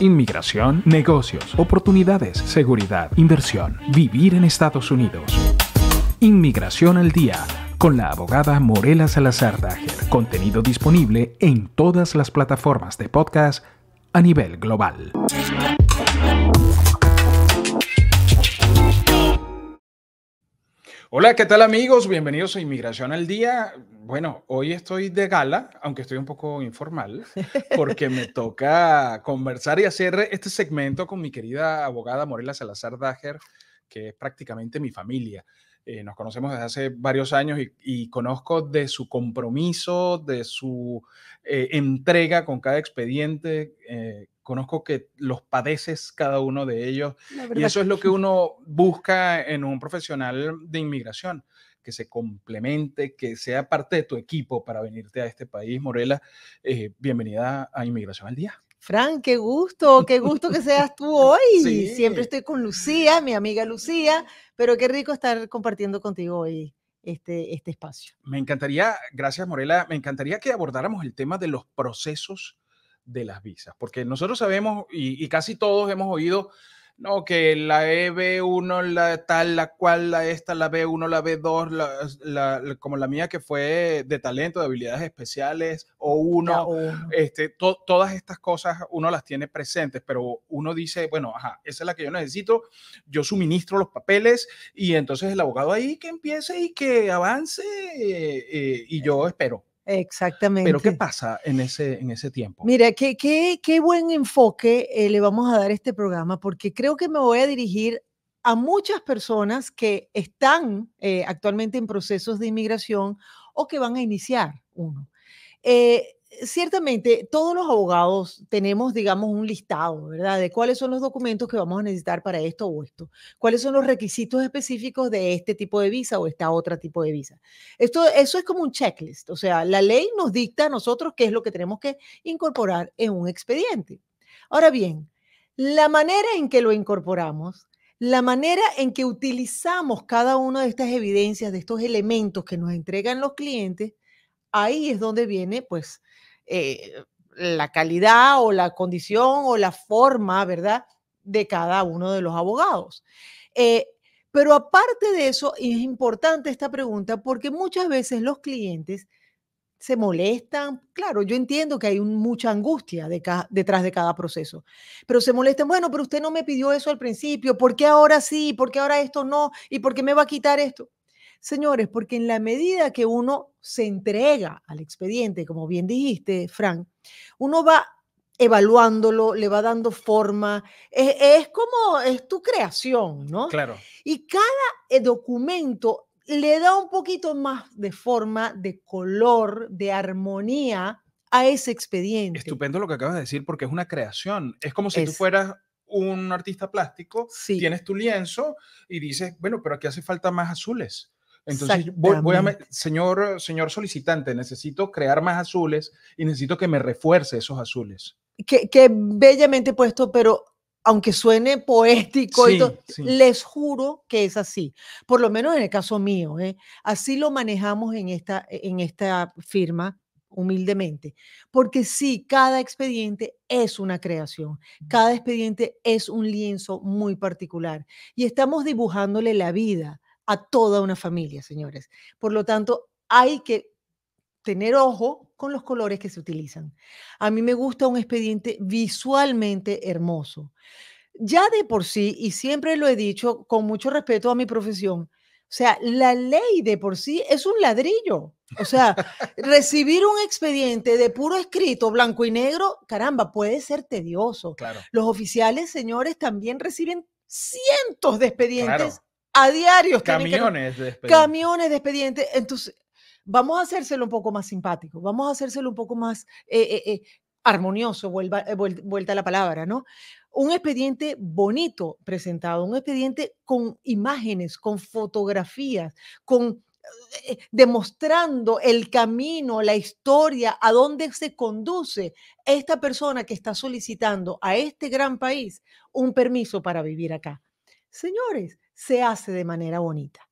inmigración, negocios, oportunidades, seguridad, inversión, vivir en Estados Unidos. Inmigración al día con la abogada Morela Salazar Dager. Contenido disponible en todas las plataformas de podcast a nivel global. Hola, ¿qué tal amigos? Bienvenidos a Inmigración al Día. Bueno, hoy estoy de gala, aunque estoy un poco informal, porque me toca conversar y hacer este segmento con mi querida abogada Morela Salazar Dáger, que es prácticamente mi familia. Eh, nos conocemos desde hace varios años y, conozco de su compromiso, de su eh, entrega con cada expediente, eh, conozco que los padeces cada uno de ellos. Y eso es lo que uno busca en un profesional de inmigración, que se complemente, que sea parte de tu equipo para venirte a este país. Morela, eh, bienvenida a Inmigración al Día. Fran, qué gusto, qué gusto que seas tú hoy. Siempre estoy con Lucía, mi amiga Lucía, pero qué rico estar compartiendo contigo hoy. Este, este espacio. Me encantaría, gracias Morela, me encantaría que abordáramos el tema de los procesos de las visas? Porque nosotros sabemos y, casi todos hemos oído no, que la EB1, la tal, la cual, la esta, la B1, la B2, como la mía que fue de talento, de habilidades especiales, o uno, Este, todas estas cosas uno las tiene presentes, pero uno dice, bueno, ajá, esa es la que yo necesito, yo suministro los papeles y entonces el abogado ahí que empiece y que avance eh, eh, y yo espero. Exactamente. Pero ¿qué pasa en ese, en ese tiempo? Mira, qué, qué, qué buen enfoque eh, le vamos a dar a este programa, porque creo que me voy a dirigir a muchas personas que están eh, actualmente en procesos de inmigración o que van a iniciar uno. Eh, ciertamente todos los abogados tenemos, digamos, un listado, ¿verdad? De cuáles son los documentos que vamos a necesitar para esto o esto, cuáles son los requisitos específicos de este tipo de visa o esta otra tipo de visa. Esto, eso es como un checklist, o sea, la ley nos dicta a nosotros qué es lo que tenemos que incorporar en un expediente. Ahora bien, la manera en que lo incorporamos la manera en que utilizamos cada una de estas evidencias, de estos elementos que nos entregan los clientes, ahí es donde viene, pues, eh, la calidad o la condición o la forma, ¿verdad?, de cada uno de los abogados. Eh, pero aparte de eso, es importante esta pregunta porque muchas veces los clientes se molestan. Claro, yo entiendo que hay mucha angustia detrás de cada proceso, pero se molestan. Bueno, pero usted no me pidió eso al principio, ¿por qué ahora sí? ¿Por qué ahora esto no? ¿Y por qué me va a quitar esto? Señores, porque en la medida que uno se entrega al expediente, como bien dijiste, Frank, uno va evaluándolo, le va dando forma, e-, es, como, es tu creación, ¿no? Claro. Y cada eh, documento le da un poquito más de forma, de color, de armonía a ese expediente. Estupendo lo que acabas de decir porque es una creación. Es como si tú fueras un artista plástico, tienes tu lienzo y dices, bueno, pero aquí hace falta más azules. Entonces, voy, a, señor, señor solicitante, necesito crear más azules y necesito que me refuerce esos azules. Que, bellamente puesto, pero aunque suene poético, les juro que es así, por lo menos en el caso mío. ¿eh? Así lo manejamos en esta, en esta firma, humildemente, porque sí, cada expediente es una creación, cada expediente es un lienzo muy particular y estamos dibujándole la vida a toda una familia, señores. Por lo tanto, hay que tener ojo con los colores que se utilizan. A mí me gusta un expediente visualmente hermoso. Ya de por sí, y siempre lo he dicho con mucho respeto a mi profesión, o sea, la ley de por sí es un ladrillo. O sea, recibir un expediente de puro escrito, blanco y negro, caramba, puede ser tedioso. Los oficiales, señores, también reciben cientos de expedientes a diario. Camiones de expediente. Camiones de expediente. Entonces, vamos a hacérselo un poco más simpático, vamos a hacérselo un poco más eh, eh, eh, armonioso, vuelva, vuelta a la palabra, ¿no? Un expediente bonito presentado, un expediente con imágenes, con fotografías, con demostrando el camino, la historia, a dónde se conduce esta persona que está solicitando a este gran país un permiso para vivir acá. Señores, se hace de manera bonita.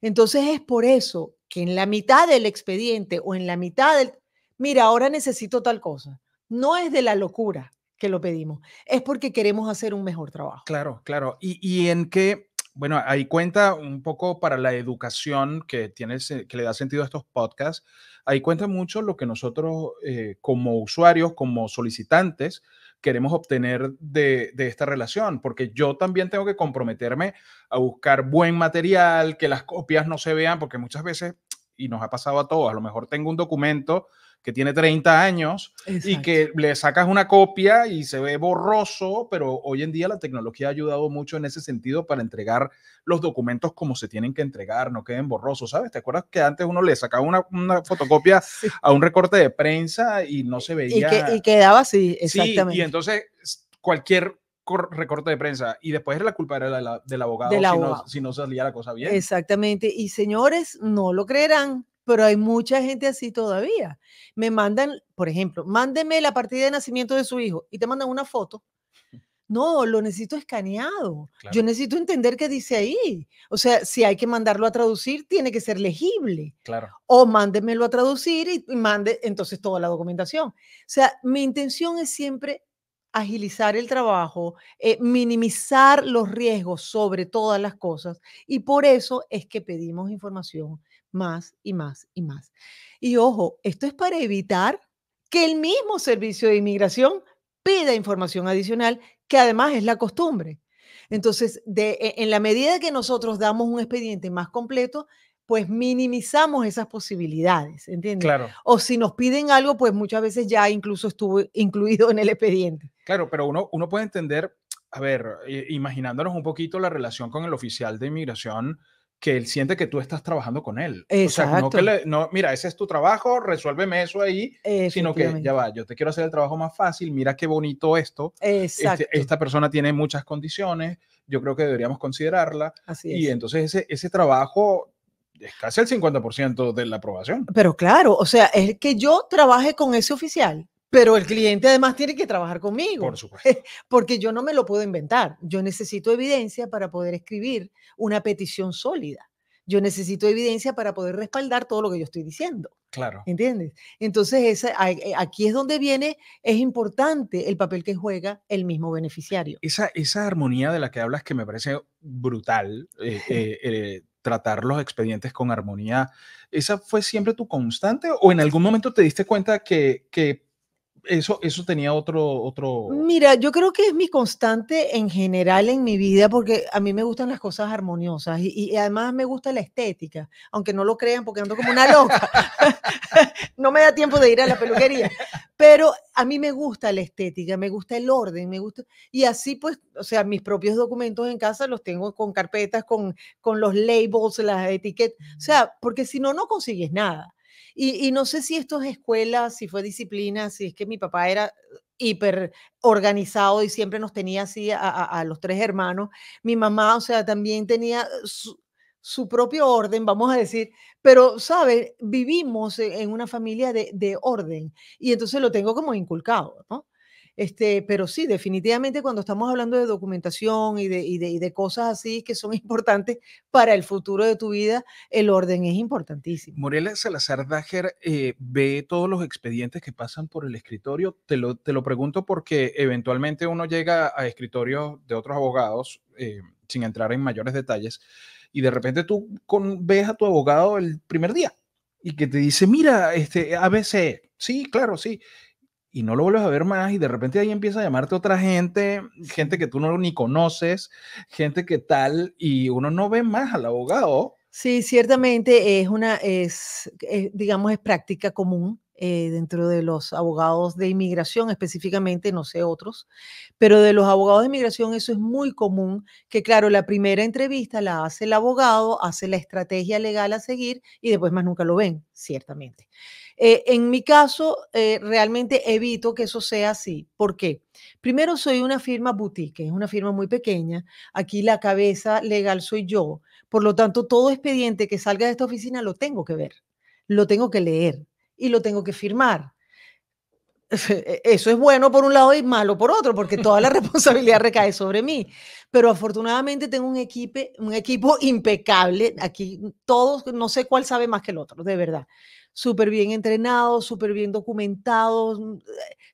Entonces es por eso que en la mitad del expediente o en la mitad del, mira, ahora necesito tal cosa. No es de la locura que lo pedimos, es porque queremos hacer un mejor trabajo. Claro, claro. ¿Y, y en qué? Bueno, ahí cuenta un poco para la educación que, tiene, que le da sentido a estos podcasts. Ahí cuenta mucho lo que nosotros eh, como usuarios, como solicitantes, queremos obtener de, de, esta relación, porque yo también tengo que comprometerme a buscar buen material, que las copias no se vean, porque muchas veces, y nos ha pasado a todos, a lo mejor tengo un documento que tiene 30 años y que le sacas una copia y se ve borroso, pero hoy en día la tecnología ha ayudado mucho en ese sentido para entregar los documentos como se tienen que entregar, no queden borrosos, ¿sabes? ¿Te acuerdas que antes uno le sacaba una, fotocopia a un recorte de prensa y no se veía? Y, que, y quedaba así, exactamente. Sí, y entonces cualquier recorte de prensa y después era la culpa era del abogado, Si, no, si, no, salía la cosa bien. Exactamente. Y señores, no lo creerán, pero hay mucha gente así todavía. Me mandan, por ejemplo, mándeme la partida de nacimiento de su hijo y te mandan una foto. No, lo necesito escaneado. Yo necesito entender qué dice ahí. O sea, si hay que mandarlo a traducir, tiene que ser legible. Claro. O mándemelo a traducir y, mande entonces toda la documentación. O sea, mi intención es siempre agilizar el trabajo, eh, minimizar los riesgos sobre todas las cosas. Y por eso es que pedimos información más y más y más. Y ojo, esto es para evitar que el mismo servicio de inmigración pida información adicional, que además es la costumbre. Entonces, e, en la medida que nosotros damos un expediente más completo, pues minimizamos esas posibilidades, ¿entiendes? Claro. O si nos piden algo, pues muchas veces ya incluso estuvo incluido en el expediente. Claro, pero uno, uno puede entender, a ver, eh, imaginándonos un poquito la relación con el oficial de inmigración, que él siente que tú estás trabajando con él. O sea, no que le, no, mira, ese es tu trabajo, resuélveme eso ahí, sino que ya va, yo te quiero hacer el trabajo más fácil, mira qué bonito esto. Este, Exacto. esta persona tiene muchas condiciones, yo creo que deberíamos considerarla. Así Y entonces ese, ese trabajo es casi el 50% de la aprobación. Pero claro, o sea, es que yo trabaje con ese oficial pero el cliente además tiene que trabajar conmigo. Por supuesto. Porque yo no me lo puedo inventar. Yo necesito evidencia para poder escribir una petición sólida. Yo necesito evidencia para poder respaldar todo lo que yo estoy diciendo. Claro. ¿Entiendes? Entonces, esa, eh, aquí es donde viene, es importante el papel que juega el mismo beneficiario. Esa, esa armonía de la que hablas que me parece brutal, eh, eh, tratar los expedientes con armonía, ¿esa fue siempre tu constante o en algún momento te diste cuenta que eso, eso tenía otro, otro... Mira, yo creo que es mi constante en general en mi vida, porque a mí me gustan las cosas armoniosas y, además me gusta la estética, aunque no lo crean porque ando como una loca. no me da tiempo de ir a la peluquería, pero a mí me gusta la estética, me gusta el orden, me gusta... Y así pues, o sea, mis propios documentos en casa los tengo con carpetas, con, con los labels, las etiquetas, o sea, porque si no, no consigues nada. Y, no sé si esto es escuela, si fue disciplina, si es que mi papá era hiper organizado y siempre nos tenía así a, los tres hermanos. Mi mamá, o sea, también tenía su, propio orden, vamos a decir, pero, ¿sabes? Vivimos en una familia de, orden y entonces lo tengo como inculcado, ¿no? Este, pero sí, definitivamente cuando estamos hablando de documentación y de, cosas así que son importantes para el futuro de tu vida, el orden es importantísimo. Morela Salazar Dager eh, ve todos los expedientes que pasan por el escritorio. Te lo, pregunto porque eventualmente uno llega a escritorios de otros abogados, eh, sin entrar en mayores detalles, y de repente tú ves a tu abogado el primer día y que te dice, mira, este ABC, e". sí, claro, sí y no lo vuelves a ver más y de repente ahí empieza a llamarte otra gente, gente que tú no ni conoces, gente que tal, y uno no ve más al abogado. Sí, ciertamente es una, es, eh, digamos, es práctica común. Eh, dentro de los abogados de inmigración específicamente, no sé otros, pero de los abogados de inmigración eso es muy común, que claro, la primera entrevista la hace el abogado, hace la estrategia legal a seguir y después más nunca lo ven, ciertamente. Eh, en mi caso, eh, realmente evito que eso sea así. ¿Por qué? Primero, soy una firma boutique, es una firma muy pequeña. Aquí la cabeza legal soy yo. Por lo tanto, todo expediente que salga de esta oficina lo tengo que ver, lo tengo que leer y lo tengo que firmar. Eso es bueno por un lado y malo por otro, porque toda la responsabilidad recae sobre mí. Pero afortunadamente tengo un, equipo, un equipo impecable. Aquí todos, no sé cuál sabe más que el otro, de verdad súper bien entrenados, súper bien documentados, mm,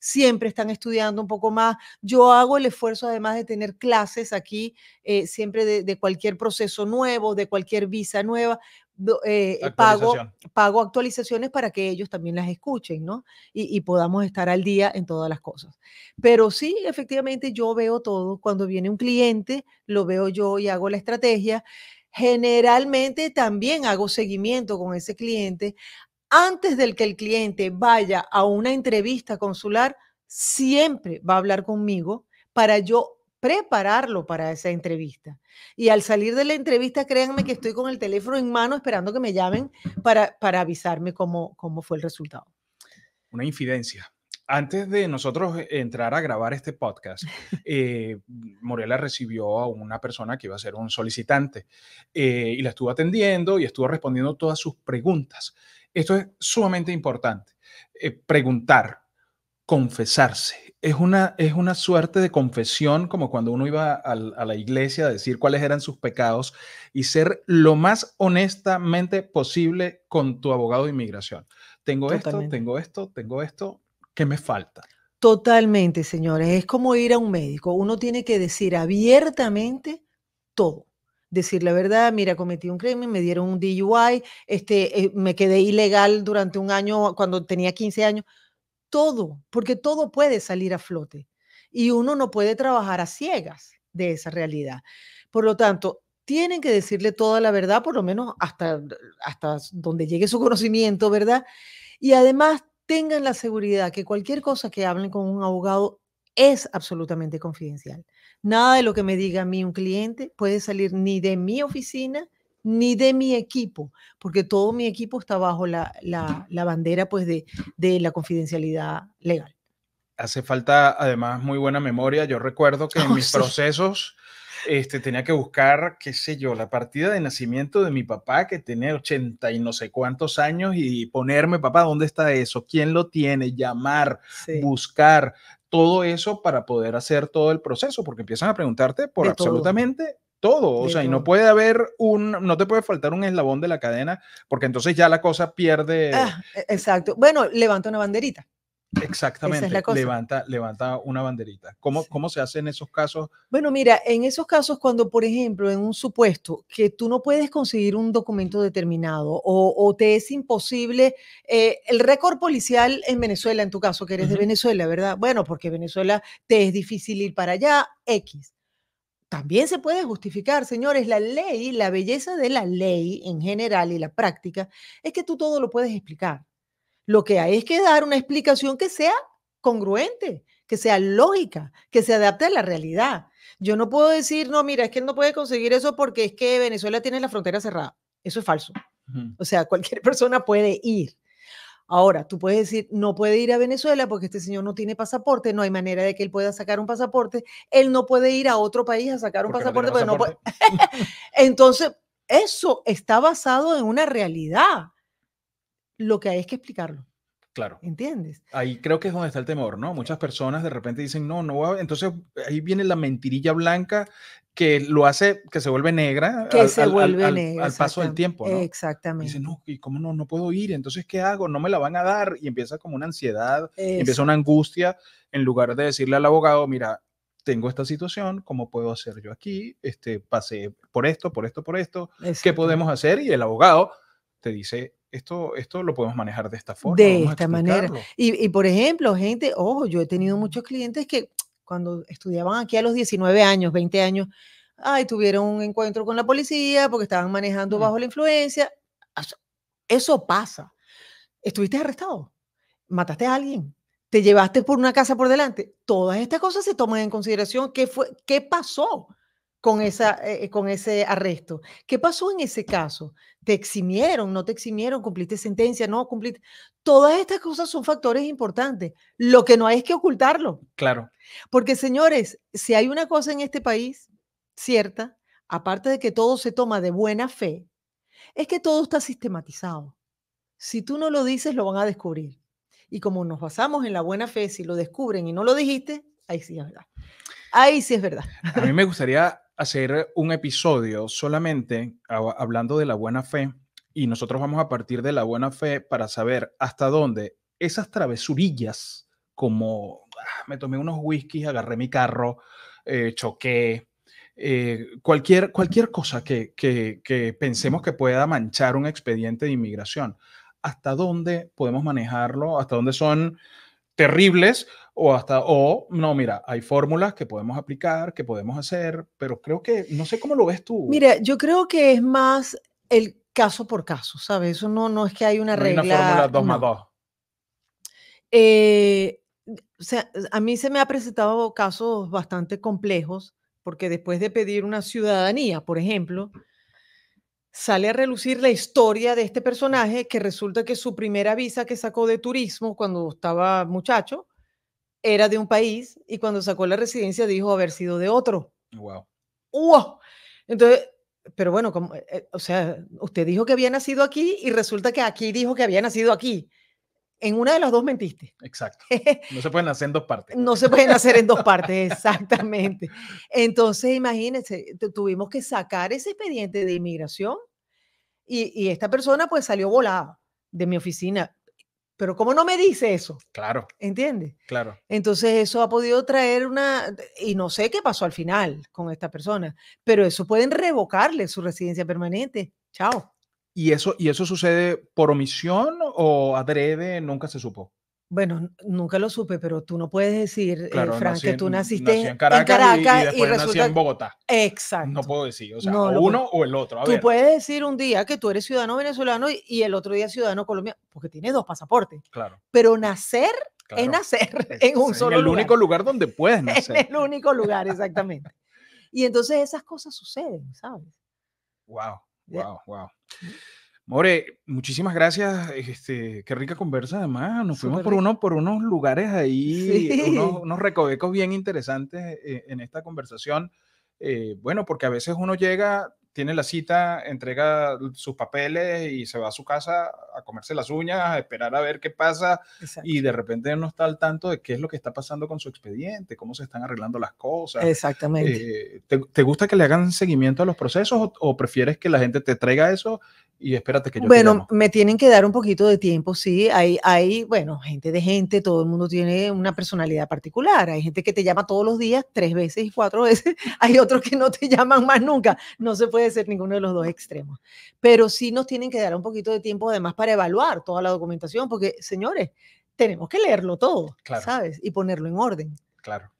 siempre están estudiando un poco más. Yo hago el esfuerzo, además de tener clases aquí, eh, siempre de, cualquier proceso nuevo, de cualquier visa nueva. Eh, eh, pago, actualizaciones para que ellos también las escuchen, ¿no? y podamos estar al día en todas las cosas. Pero sí, efectivamente, yo veo todo. Cuando viene un cliente, lo veo yo y hago la estrategia generalmente también hago seguimiento con ese cliente, antes del que el cliente vaya a una entrevista consular, siempre va a hablar conmigo para yo prepararlo para esa entrevista. Y al salir de la entrevista, créanme que estoy con el teléfono en mano esperando que me llamen para, avisarme cómo, cómo fue el resultado. Una infidencia. Antes de nosotros entrar a grabar este podcast, eh, Morela recibió a una persona que iba a ser un solicitante eh, y la estuvo atendiendo y estuvo respondiendo todas sus preguntas. Esto es sumamente importante. Eh, preguntar, confesarse. Es una, es una suerte de confesión, como cuando uno iba a, la iglesia a decir cuáles eran sus pecados y ser lo más honestamente posible con tu abogado de inmigración. Tengo esto, tengo esto, tengo esto, ¿qué me falta? Totalmente, señores. Es como ir a un médico. Uno tiene que decir abiertamente todo decir la verdad, mira, cometí un crimen, me dieron un DUI, este, eh, me quedé ilegal durante un año cuando tenía 15 años, todo, porque todo puede salir a flote y uno no puede trabajar a ciegas de esa realidad. Por lo tanto, tienen que decirle toda la verdad, por lo menos hasta, eh, hasta donde llegue su conocimiento, ¿verdad? Y además tengan la seguridad que cualquier cosa que hablen con un abogado es absolutamente confidencial. Nada de lo que me diga a mí un cliente puede salir ni de mi oficina ni de mi equipo, porque todo mi equipo está bajo la, la, bandera pues, de, de la confidencialidad legal hace falta además muy buena memoria. Yo recuerdo que en oh, mis procesos este, tenía que buscar, qué sé yo, la partida de nacimiento de mi papá que tenía 80 y no sé cuántos años y ponerme, papá, ¿dónde está eso? ¿Quién lo tiene? Llamar, buscar, todo eso para poder hacer todo el proceso, porque empiezan a preguntarte por absolutamente todo o sea, y no puede haber un, no te puede faltar un eslabón de la cadena, porque entonces ya la cosa pierde. Ah, e, exacto. Bueno, levanta una banderita. Exactamente, Levanta, levanta una banderita. ¿Cómo, ¿Cómo se hace en esos casos? Bueno, mira, en esos casos cuando, por ejemplo, en un supuesto que tú no puedes conseguir un documento determinado o, te es imposible, eh, el récord policial en Venezuela, en tu caso, que eres de Venezuela, ¿verdad? Bueno, porque Venezuela te es difícil ir para allá, X. También se puede justificar, señores, la ley, la belleza de la ley en general y la práctica es que tú todo lo puedes explicar. Lo que hay es que dar una explicación que sea congruente, que sea lógica, que se adapte a la realidad. Yo no puedo decir, no, mira, es que él no puede conseguir eso porque es que Venezuela tiene la frontera cerrada. Eso es falso. O sea, cualquier persona puede ir. Ahora, tú puedes decir, no puede ir a Venezuela porque este señor no tiene pasaporte, no hay manera de que él pueda sacar un pasaporte, él no puede ir a otro país a sacar un pasaporte, Entonces, eso está basado en una realidad lo que hay es que explicarlo. Claro. ¿Entiendes? Ahí creo que es donde está el temor, ¿no? Muchas personas de repente dicen, no, no voy a... Entonces ahí viene la mentirilla blanca que lo hace que se vuelve negra. Que al, se vuelve negra. Al, paso del tiempo, Exactamente. Dicen, no, ¿y cómo no, no puedo ir? Entonces, ¿qué hago? No me la van a dar. Y empieza como una ansiedad, empieza una angustia, en lugar de decirle al abogado, mira, tengo esta situación, ¿cómo puedo hacer yo aquí? Este, pasé por esto, por esto, por esto. ¿Qué podemos hacer? Y el abogado te dice, esto, esto lo podemos manejar de esta forma. De esta manera. Y, por ejemplo, gente, ojo, yo he tenido muchos clientes que cuando estudiaban aquí a los 19 años, 20 años, ay, tuvieron un encuentro con la policía porque estaban manejando bajo la influencia. Eso pasa. Estuviste arrestado, mataste a alguien, te llevaste por una casa por delante. Todas estas cosas se toman en consideración. ¿Qué, fue, qué pasó? con, esa, eh, eh, con ese arresto. ¿Qué pasó en ese caso? ¿Te eximieron? ¿No te eximieron? ¿Cumpliste sentencia? ¿No cumpliste? Todas estas cosas son factores importantes. Lo que no hay es que ocultarlo. Claro. Porque, señores, si hay una cosa en este país cierta, aparte de que todo se toma de buena fe, es que todo está sistematizado. Si tú no lo dices, lo van a descubrir. Y como nos basamos en la buena fe, si lo descubren y no lo dijiste, ahí sí es verdad. Ahí sí es verdad. A mí me gustaría hacer eh, un episodio solamente hablando de la buena fe y nosotros vamos a partir de la buena fe para saber hasta dónde esas travesurillas como ah, me tomé unos whiskies, agarré mi carro, eh, choqué, eh, cualquier, cualquier cosa que, que, que pensemos que pueda manchar un expediente de inmigración, hasta dónde podemos manejarlo, hasta dónde son terribles o hasta, o no, mira, hay fórmulas que podemos aplicar, que podemos hacer, pero creo que, no sé cómo lo ves tú. Mira, yo creo que es más el caso por caso, ¿sabes? Eso no, no es que hay una regla. Hay una fórmula 2 más 2. Eh, o sea, a mí se me ha presentado casos bastante complejos, porque después de pedir una ciudadanía, por ejemplo, sale a relucir la historia de este personaje que resulta que su primera visa que sacó de turismo cuando estaba muchacho era de un país y cuando sacó la residencia dijo haber sido de otro. Wow. ¡Wow! Entonces, pero bueno, como, eh, eh, o sea, usted dijo que había nacido aquí y resulta que aquí dijo que había nacido aquí. En una de las dos mentiste. Exacto. No se pueden hacer en dos partes. no se pueden hacer en dos partes, exactamente. Entonces, imagínense, tuvimos que sacar ese expediente de inmigración y, esta persona pues salió volada de mi oficina. Pero ¿cómo no me dice eso? Claro. ¿Entiendes? Claro. Entonces eso ha podido traer una, y no sé qué pasó al final con esta persona, pero eso pueden revocarle su residencia permanente. Chao. ¿Y eso, y eso sucede por omisión o adrede? Nunca se supo. Bueno, nunca lo supe, pero tú no puedes decir, eh, Frank, que tú naciste en Caracas, y, después nací en Bogotá. Exacto. No puedo decir, o sea, uno o el otro. tú puedes decir un día que tú eres ciudadano venezolano y el otro día ciudadano colombiano, porque tienes dos pasaportes. Claro. Pero nacer es nacer en un solo lugar. En el único lugar donde puedes nacer. en el único lugar, exactamente. y entonces esas cosas suceden, ¿sabes? Wow, wow, wow. More, muchísimas gracias. Este, qué rica conversa, además. Nos fuimos por, por unos lugares ahí, unos, recovecos bien interesantes eh, en esta conversación. Eh, bueno, porque a veces uno llega tiene la cita, entrega sus papeles y se va a su casa a comerse las uñas, a esperar a ver qué pasa y de repente no está al tanto de qué es lo que está pasando con su expediente, cómo se están arreglando las cosas. Exactamente. Eh, ¿te, gusta que le hagan seguimiento a los procesos o, prefieres que la gente te traiga eso y espérate que yo... Bueno, me tienen que dar un poquito de tiempo, sí. Hay, hay, bueno, gente de gente, todo el mundo tiene una personalidad particular. Hay gente que te llama todos los días, tres veces y cuatro veces. Hay otros que no te llaman más nunca. No se puede ser ninguno de los dos extremos. Pero sí nos tienen que dar un poquito de tiempo además para evaluar toda la documentación, porque señores, tenemos que leerlo todo, ¿sabes? Y ponerlo en orden. Claro.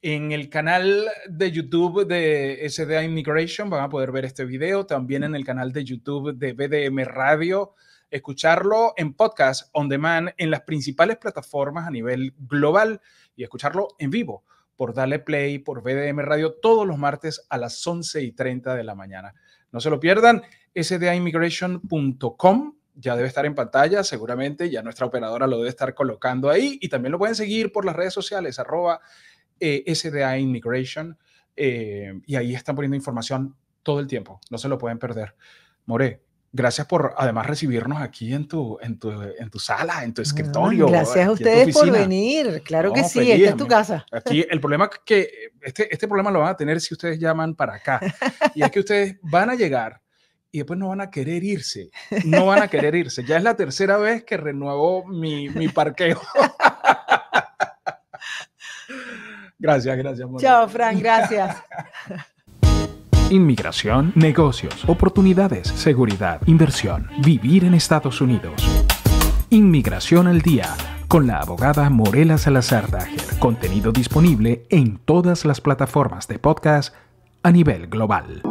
En el canal de YouTube de SDA Immigration van a poder ver este video, también en el canal de YouTube de BDM Radio, escucharlo en podcast on demand en las principales plataformas a nivel global y escucharlo en vivo por Dale Play, por VDM Radio, todos los martes a las 11 y 30 de la mañana. No se lo pierdan, sdaimmigration.com ya debe estar en pantalla, seguramente ya nuestra operadora lo debe estar colocando ahí y también lo pueden seguir por las redes sociales, arroba eh, eh y ahí están poniendo información todo el tiempo, no se lo pueden perder. More, gracias por además recibirnos aquí en tu, en tu, en tu sala, en tu escritorio. gracias a ustedes por venir, claro que sí, esta es tu casa. Aquí el problema que, este, este problema lo van a tener si ustedes llaman para acá, y es que ustedes van a llegar y después no van a querer irse, no van a querer irse. Ya es la tercera vez que renuevo mi, mi parqueo. gracias, gracias. Chao, Fran, gracias. inmigración, negocios, oportunidades, seguridad, inversión, vivir en Estados Unidos. Inmigración al día con la abogada Morela Salazar Dager. Contenido disponible en todas las plataformas de podcast a nivel global.